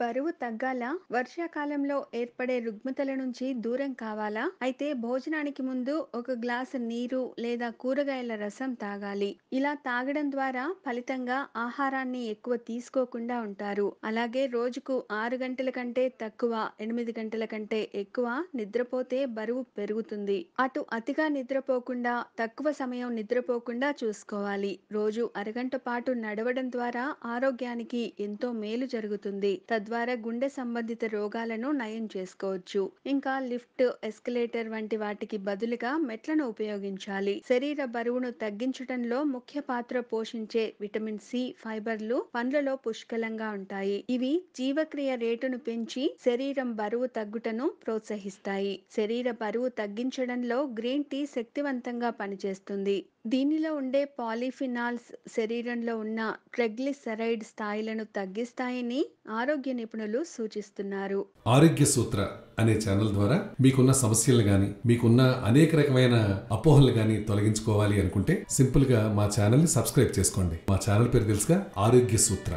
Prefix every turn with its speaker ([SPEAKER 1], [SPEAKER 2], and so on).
[SPEAKER 1] బరువు తగ్గాలా వర్షాకాలంలో ఏర్పడే రుగ్మతల నుంచి దూరం కావాలా అయితే భోజనానికి ముందు ఒక గ్లాసు నీరు లేదా కూరగాయల రసం తాగాలి ఇలా తాగడం ద్వారా ఫలితంగా ఆహారాన్ని ఎక్కువ తీసుకోకుండా ఉంటారు అలాగే రోజుకు ఆరు గంటల కంటే తక్కువ ఎనిమిది గంటల కంటే ఎక్కువ నిద్రపోతే బరువు పెరుగుతుంది అటు అతిగా నిద్రపోకుండా తక్కువ సమయం నిద్రపోకుండా చూసుకోవాలి రోజు అరగంట పాటు నడవడం ద్వారా ఆరోగ్యానికి ఎంతో మేలు జరుగుతుంది తద్వారా గుండె సంబంధిత రోగాలను నయం చేసుకోవచ్చు ఇంకా లిఫ్ట్ ఎస్కలేటర్ వంటి వాటికి బదులుగా మెట్లను ఉపయోగించాలి శరీర బరువును తగ్గించడంలో ముఖ్య పాత్ర పోషించే విటమిన్ సి ఫైబర్లు పండ్లలో పుష్కలంగా ఉంటాయి ఇవి జీవక్రియ రేటును పెంచి శరీరం బరువు తగ్గుటను ప్రోత్సహిస్తాయి శరీర బరువు తగ్గించడంలో గ్రీన్ టీ శక్తివంతంగా పనిచేస్తుంది దీనిలో ఉండే పాలిఫినాల్స్ శరీరంలో ఉన్న ట్రెగ్లిసరైడ్ స్థాయిలను తగ్గిస్తాయని ఆరోగ్య ఆరోగ్య నిపుణులు సూచిస్తున్నారు
[SPEAKER 2] ఆరోగ్య సూత్ర అనే ఛానల్ ద్వారా మీకున్న సమస్యలు గాని మీకున్న అనేక రకమైన అపోహలు గాని తొలగించుకోవాలి అనుకుంటే సింపుల్ గా మా ఛానల్ ని సబ్స్క్రైబ్ చేసుకోండి మా ఛానల్ పేరు తెలుసుగా ఆరోగ్య సూత్ర